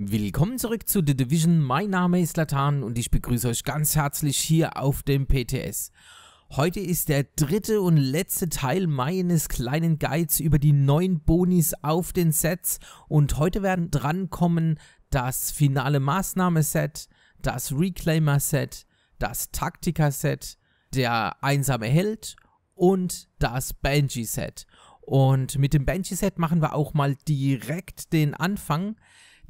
Willkommen zurück zu The Division, mein Name ist Latan und ich begrüße euch ganz herzlich hier auf dem PTS. Heute ist der dritte und letzte Teil meines kleinen Guides über die neuen Bonis auf den Sets und heute werden drankommen das finale Maßnahmeset, das Reclaimer-Set, das Taktiker-Set, der einsame Held und das Banshee-Set. Und mit dem Banshee-Set machen wir auch mal direkt den Anfang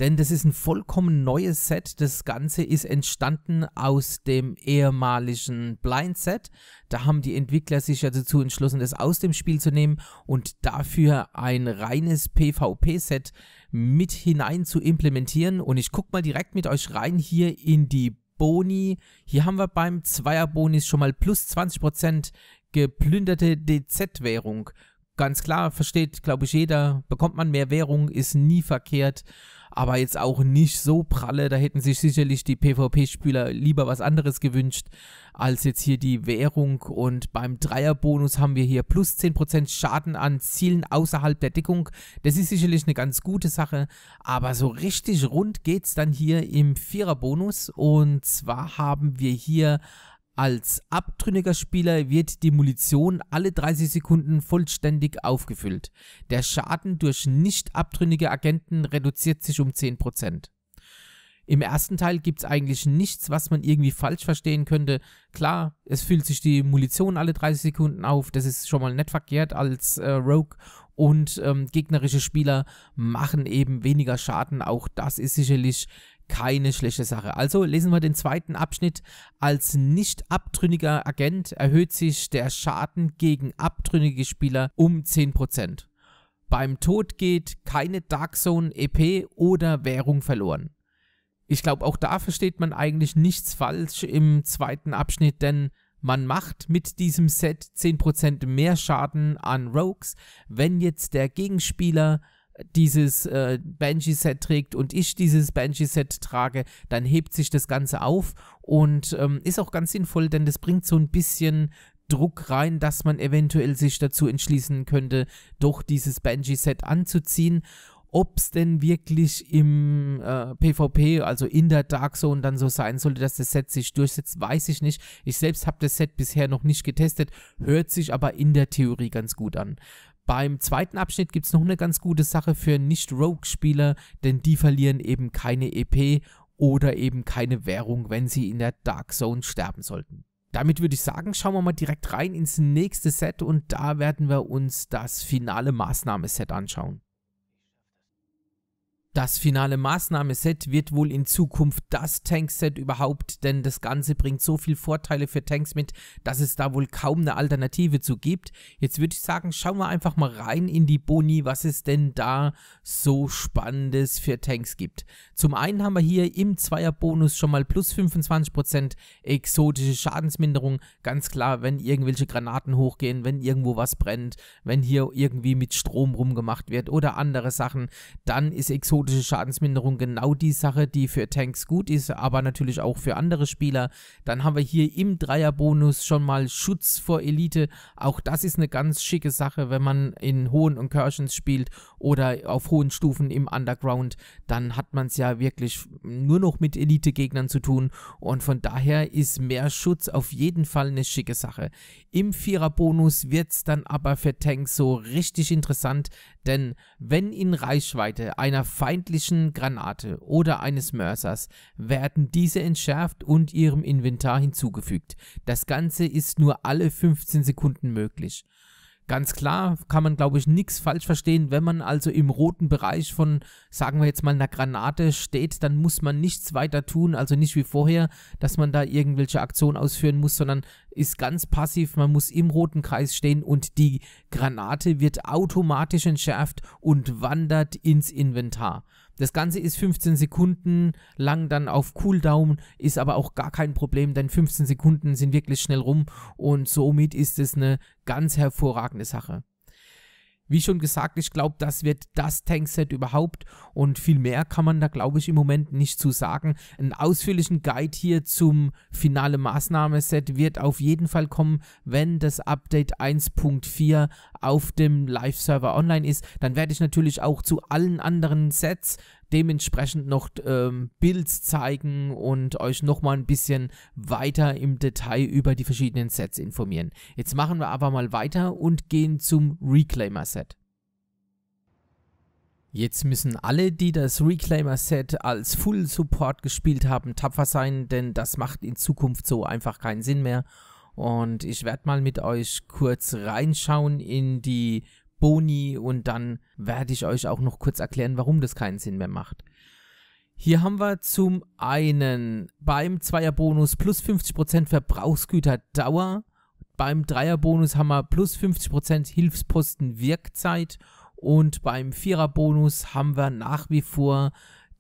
denn das ist ein vollkommen neues Set. Das Ganze ist entstanden aus dem ehemaligen Blind Set. Da haben die Entwickler sich ja dazu entschlossen, das aus dem Spiel zu nehmen und dafür ein reines PvP-Set mit hinein zu implementieren. Und ich gucke mal direkt mit euch rein hier in die Boni. Hier haben wir beim Zweier-Bonis schon mal plus 20% geplünderte DZ-Währung ganz klar, versteht, glaube ich, jeder, bekommt man mehr Währung, ist nie verkehrt aber jetzt auch nicht so pralle. Da hätten sich sicherlich die PvP-Spieler lieber was anderes gewünscht, als jetzt hier die Währung. Und beim Dreierbonus haben wir hier plus 10% Schaden an Zielen außerhalb der Deckung. Das ist sicherlich eine ganz gute Sache, aber so richtig rund geht's dann hier im Viererbonus. Und zwar haben wir hier als abtrünniger Spieler wird die Munition alle 30 Sekunden vollständig aufgefüllt. Der Schaden durch nicht abtrünnige Agenten reduziert sich um 10%. Im ersten Teil gibt es eigentlich nichts, was man irgendwie falsch verstehen könnte. Klar, es füllt sich die Munition alle 30 Sekunden auf, das ist schon mal nicht verkehrt als äh, Rogue und ähm, gegnerische Spieler machen eben weniger Schaden. Auch das ist sicherlich keine schlechte Sache. Also lesen wir den zweiten Abschnitt. Als nicht abtrünniger Agent erhöht sich der Schaden gegen abtrünnige Spieler um 10%. Beim Tod geht keine Dark Zone EP oder Währung verloren. Ich glaube, auch da versteht man eigentlich nichts falsch im zweiten Abschnitt, denn man macht mit diesem Set 10% mehr Schaden an Rogues, wenn jetzt der Gegenspieler dieses äh, Banshee-Set trägt und ich dieses Banshee-Set trage, dann hebt sich das Ganze auf und ähm, ist auch ganz sinnvoll, denn das bringt so ein bisschen Druck rein, dass man eventuell sich dazu entschließen könnte, doch dieses Banshee-Set anzuziehen. Ob es denn wirklich im äh, PvP, also in der Dark Zone, dann so sein sollte, dass das Set sich durchsetzt, weiß ich nicht. Ich selbst habe das Set bisher noch nicht getestet, hört sich aber in der Theorie ganz gut an. Beim zweiten Abschnitt gibt es noch eine ganz gute Sache für Nicht-Rogue-Spieler, denn die verlieren eben keine EP oder eben keine Währung, wenn sie in der Dark Zone sterben sollten. Damit würde ich sagen, schauen wir mal direkt rein ins nächste Set und da werden wir uns das finale Maßnahmeset anschauen. Das finale Maßnahmeset wird wohl in Zukunft das Tankset überhaupt, denn das Ganze bringt so viele Vorteile für Tanks mit, dass es da wohl kaum eine Alternative zu gibt. Jetzt würde ich sagen, schauen wir einfach mal rein in die Boni, was es denn da so Spannendes für Tanks gibt. Zum einen haben wir hier im Zweierbonus schon mal plus 25% exotische Schadensminderung. Ganz klar, wenn irgendwelche Granaten hochgehen, wenn irgendwo was brennt, wenn hier irgendwie mit Strom rumgemacht wird oder andere Sachen, dann ist exotisch psychologische Schadensminderung genau die Sache, die für Tanks gut ist, aber natürlich auch für andere Spieler. Dann haben wir hier im Dreierbonus schon mal Schutz vor Elite. Auch das ist eine ganz schicke Sache, wenn man in hohen Incursions spielt oder auf hohen Stufen im Underground. Dann hat man es ja wirklich nur noch mit Elite-Gegnern zu tun und von daher ist mehr Schutz auf jeden Fall eine schicke Sache. Im Viererbonus wird es dann aber für Tanks so richtig interessant, denn wenn in Reichweite einer feinen feindlichen Granate oder eines Mörsers werden diese entschärft und ihrem Inventar hinzugefügt. Das Ganze ist nur alle 15 Sekunden möglich. Ganz klar kann man, glaube ich, nichts falsch verstehen. Wenn man also im roten Bereich von, sagen wir jetzt mal, einer Granate steht, dann muss man nichts weiter tun. Also nicht wie vorher, dass man da irgendwelche Aktionen ausführen muss, sondern ist ganz passiv. Man muss im roten Kreis stehen und die Granate wird automatisch entschärft und wandert ins Inventar. Das Ganze ist 15 Sekunden lang dann auf Cooldown, ist aber auch gar kein Problem, denn 15 Sekunden sind wirklich schnell rum und somit ist es eine ganz hervorragende Sache. Wie schon gesagt, ich glaube, das wird das Tankset überhaupt und viel mehr kann man da, glaube ich, im Moment nicht zu sagen. Einen ausführlichen Guide hier zum finale Maßnahmeset wird auf jeden Fall kommen, wenn das Update 1.4 auf dem Live-Server online ist. Dann werde ich natürlich auch zu allen anderen Sets dementsprechend noch ähm, Builds zeigen und euch nochmal ein bisschen weiter im Detail über die verschiedenen Sets informieren. Jetzt machen wir aber mal weiter und gehen zum Reclaimer-Set. Jetzt müssen alle, die das Reclaimer-Set als Full Support gespielt haben, tapfer sein, denn das macht in Zukunft so einfach keinen Sinn mehr. Und ich werde mal mit euch kurz reinschauen in die Boni und dann werde ich euch auch noch kurz erklären, warum das keinen Sinn mehr macht. Hier haben wir zum einen beim Zweierbonus plus 50% Verbrauchsgüterdauer, beim Dreierbonus haben wir plus 50% Hilfsposten Wirkzeit und beim Viererbonus haben wir nach wie vor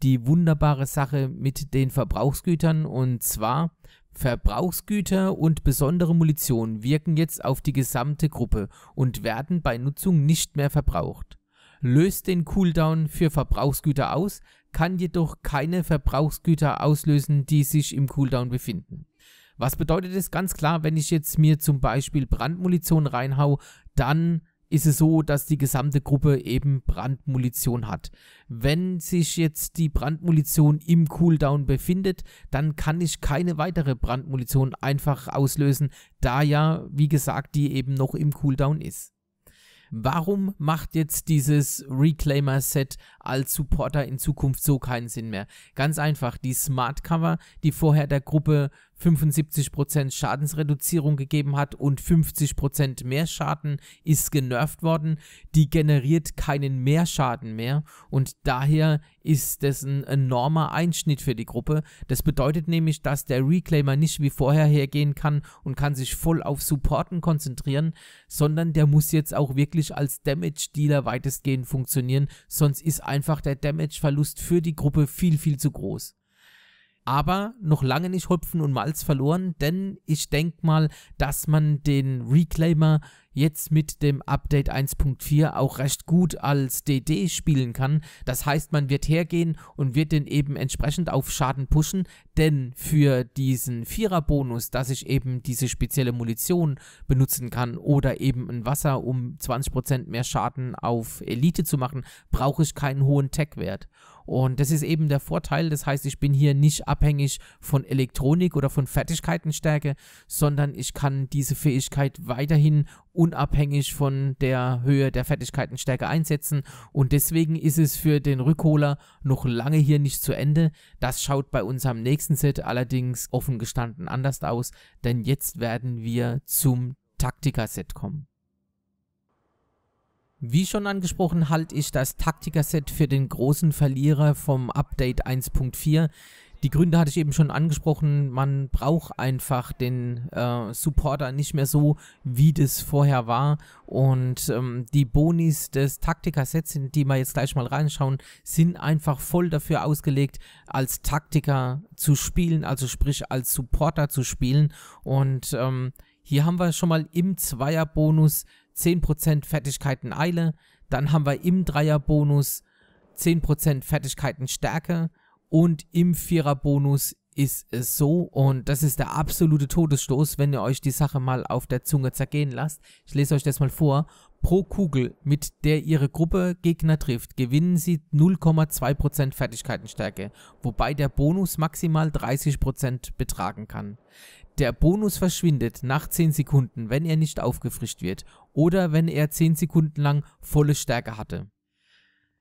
die wunderbare Sache mit den Verbrauchsgütern und zwar Verbrauchsgüter und besondere Munition wirken jetzt auf die gesamte Gruppe und werden bei Nutzung nicht mehr verbraucht. Löst den Cooldown für Verbrauchsgüter aus, kann jedoch keine Verbrauchsgüter auslösen, die sich im Cooldown befinden. Was bedeutet es ganz klar, wenn ich jetzt mir zum Beispiel Brandmunition reinhau, dann ist es so, dass die gesamte Gruppe eben Brandmunition hat. Wenn sich jetzt die Brandmunition im Cooldown befindet, dann kann ich keine weitere Brandmunition einfach auslösen, da ja, wie gesagt, die eben noch im Cooldown ist. Warum macht jetzt dieses Reclaimer-Set als Supporter in Zukunft so keinen Sinn mehr? Ganz einfach, die Smart Cover, die vorher der Gruppe 75% Schadensreduzierung gegeben hat und 50% mehr Schaden ist genervt worden. Die generiert keinen Mehrschaden mehr und daher ist das ein enormer Einschnitt für die Gruppe. Das bedeutet nämlich, dass der Reclaimer nicht wie vorher hergehen kann und kann sich voll auf Supporten konzentrieren, sondern der muss jetzt auch wirklich als Damage Dealer weitestgehend funktionieren, sonst ist einfach der Damage Verlust für die Gruppe viel, viel zu groß aber noch lange nicht Hopfen und Malz verloren, denn ich denke mal, dass man den Reclaimer jetzt mit dem Update 1.4 auch recht gut als DD spielen kann. Das heißt, man wird hergehen und wird den eben entsprechend auf Schaden pushen, denn für diesen Vierer-Bonus, dass ich eben diese spezielle Munition benutzen kann oder eben ein Wasser, um 20% mehr Schaden auf Elite zu machen, brauche ich keinen hohen Tech-Wert. Und das ist eben der Vorteil. Das heißt, ich bin hier nicht abhängig von Elektronik oder von Fertigkeitenstärke, sondern ich kann diese Fähigkeit weiterhin unabhängig von der Höhe der Fertigkeitenstärke einsetzen. Und deswegen ist es für den Rückholer noch lange hier nicht zu Ende. Das schaut bei unserem nächsten Set allerdings offen gestanden anders aus, denn jetzt werden wir zum Taktiker-Set kommen. Wie schon angesprochen, halte ich das Taktiker-Set für den großen Verlierer vom Update 1.4. Die Gründe hatte ich eben schon angesprochen, man braucht einfach den äh, Supporter nicht mehr so, wie das vorher war. Und ähm, die Bonis des Taktiker-Sets, in die wir jetzt gleich mal reinschauen, sind einfach voll dafür ausgelegt, als Taktiker zu spielen, also sprich als Supporter zu spielen. Und ähm, hier haben wir schon mal im Zweierbonus 10% Fertigkeiten Eile, dann haben wir im Dreierbonus 10% Fertigkeiten Stärke und im Viererbonus ist es so und das ist der absolute Todesstoß, wenn ihr euch die Sache mal auf der Zunge zergehen lasst. Ich lese euch das mal vor. Pro Kugel, mit der ihre Gruppe Gegner trifft, gewinnen sie 0,2% Fertigkeitenstärke, wobei der Bonus maximal 30% betragen kann. Der Bonus verschwindet nach 10 Sekunden, wenn er nicht aufgefrischt wird oder wenn er 10 Sekunden lang volle Stärke hatte.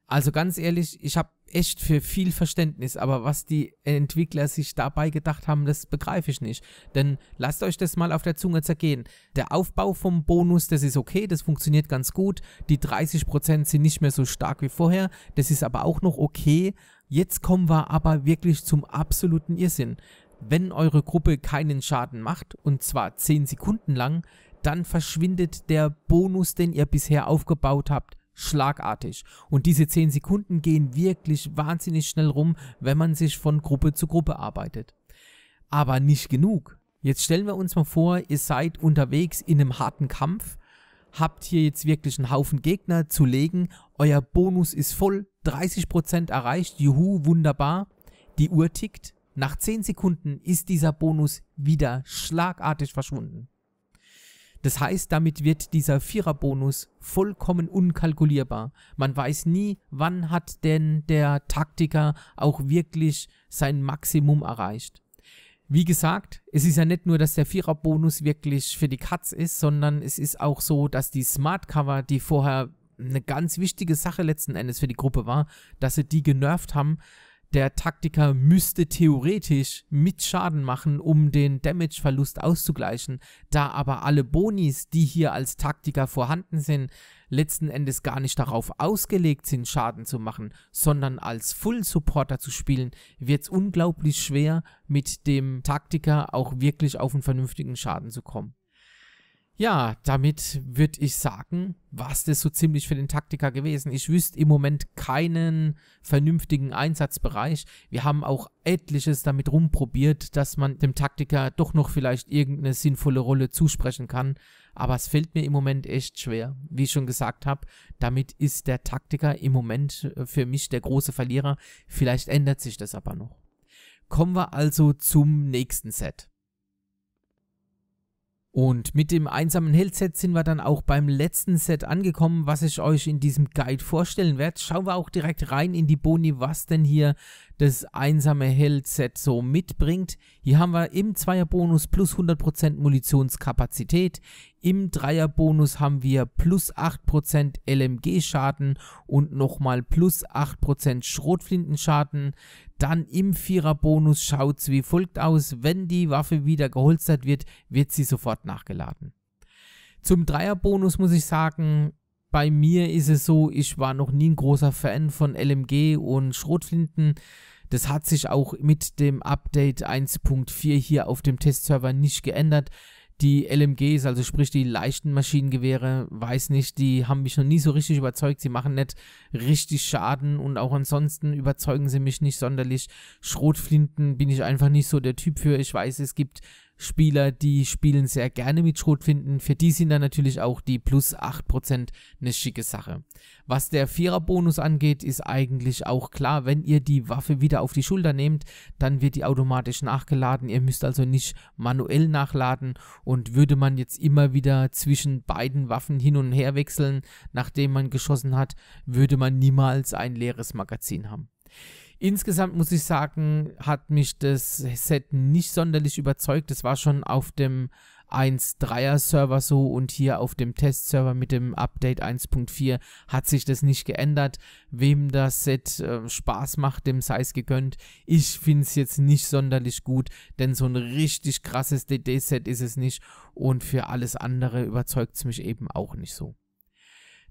Also ganz ehrlich, ich habe echt für viel Verständnis, aber was die Entwickler sich dabei gedacht haben, das begreife ich nicht. Denn lasst euch das mal auf der Zunge zergehen. Der Aufbau vom Bonus, das ist okay, das funktioniert ganz gut. Die 30% sind nicht mehr so stark wie vorher, das ist aber auch noch okay. Jetzt kommen wir aber wirklich zum absoluten Irrsinn. Wenn eure Gruppe keinen Schaden macht, und zwar 10 Sekunden lang, dann verschwindet der Bonus, den ihr bisher aufgebaut habt schlagartig. Und diese 10 Sekunden gehen wirklich wahnsinnig schnell rum, wenn man sich von Gruppe zu Gruppe arbeitet. Aber nicht genug. Jetzt stellen wir uns mal vor, ihr seid unterwegs in einem harten Kampf, habt hier jetzt wirklich einen Haufen Gegner zu legen, euer Bonus ist voll, 30% erreicht, juhu, wunderbar, die Uhr tickt, nach 10 Sekunden ist dieser Bonus wieder schlagartig verschwunden. Das heißt, damit wird dieser Viererbonus vollkommen unkalkulierbar. Man weiß nie, wann hat denn der Taktiker auch wirklich sein Maximum erreicht. Wie gesagt, es ist ja nicht nur, dass der Viererbonus wirklich für die Katz ist, sondern es ist auch so, dass die Smart Cover, die vorher eine ganz wichtige Sache letzten Endes für die Gruppe war, dass sie die genervt haben, der Taktiker müsste theoretisch mit Schaden machen, um den Damage-Verlust auszugleichen, da aber alle Bonis, die hier als Taktiker vorhanden sind, letzten Endes gar nicht darauf ausgelegt sind, Schaden zu machen, sondern als Full-Supporter zu spielen, wird es unglaublich schwer, mit dem Taktiker auch wirklich auf einen vernünftigen Schaden zu kommen. Ja, damit würde ich sagen, was das so ziemlich für den Taktiker gewesen. Ich wüsste im Moment keinen vernünftigen Einsatzbereich. Wir haben auch etliches damit rumprobiert, dass man dem Taktiker doch noch vielleicht irgendeine sinnvolle Rolle zusprechen kann. Aber es fällt mir im Moment echt schwer. Wie ich schon gesagt habe, damit ist der Taktiker im Moment äh, für mich der große Verlierer. Vielleicht ändert sich das aber noch. Kommen wir also zum nächsten Set. Und mit dem einsamen Heldset sind wir dann auch beim letzten Set angekommen, was ich euch in diesem Guide vorstellen werde. Schauen wir auch direkt rein in die Boni, was denn hier das einsame Held-Set so mitbringt. Hier haben wir im Zweierbonus plus 100% Munitionskapazität, im Dreierbonus haben wir plus 8% LMG-Schaden und nochmal plus 8% Schrotflintenschaden. Dann im Viererbonus schaut es wie folgt aus, wenn die Waffe wieder geholstert wird, wird sie sofort nachgeladen. Zum Dreierbonus muss ich sagen, bei mir ist es so, ich war noch nie ein großer Fan von LMG und Schrotflinten. Das hat sich auch mit dem Update 1.4 hier auf dem Testserver nicht geändert. Die LMGs, also sprich die leichten Maschinengewehre, weiß nicht, die haben mich noch nie so richtig überzeugt. Sie machen nicht richtig Schaden und auch ansonsten überzeugen sie mich nicht sonderlich. Schrotflinten bin ich einfach nicht so der Typ für. Ich weiß, es gibt Spieler, die Spielen sehr gerne mit Schrot finden. Für die sind dann natürlich auch die plus 8% eine schicke Sache. Was der Viererbonus angeht, ist eigentlich auch klar, wenn ihr die Waffe wieder auf die Schulter nehmt, dann wird die automatisch nachgeladen. Ihr müsst also nicht manuell nachladen und würde man jetzt immer wieder zwischen beiden Waffen hin und her wechseln, nachdem man geschossen hat, würde man niemals ein leeres Magazin haben. Insgesamt muss ich sagen, hat mich das Set nicht sonderlich überzeugt. Das war schon auf dem 1.3er Server so und hier auf dem Testserver mit dem Update 1.4 hat sich das nicht geändert. Wem das Set äh, Spaß macht, dem sei es gegönnt. Ich finde es jetzt nicht sonderlich gut, denn so ein richtig krasses DD-Set ist es nicht und für alles andere überzeugt es mich eben auch nicht so.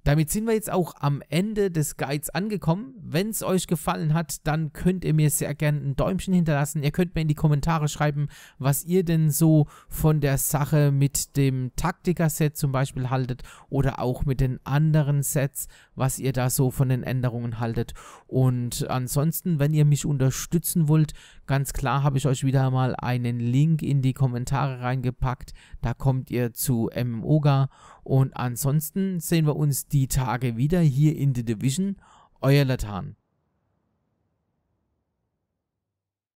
Damit sind wir jetzt auch am Ende des Guides angekommen. Wenn es euch gefallen hat, dann könnt ihr mir sehr gerne ein Däumchen hinterlassen. Ihr könnt mir in die Kommentare schreiben, was ihr denn so von der Sache mit dem Taktiker-Set zum Beispiel haltet oder auch mit den anderen Sets, was ihr da so von den Änderungen haltet. Und ansonsten, wenn ihr mich unterstützen wollt, ganz klar habe ich euch wieder mal einen Link in die Kommentare reingepackt. Da kommt ihr zu MMOGA und ansonsten sehen wir uns die Tage wieder hier in The Division. Euer Latan.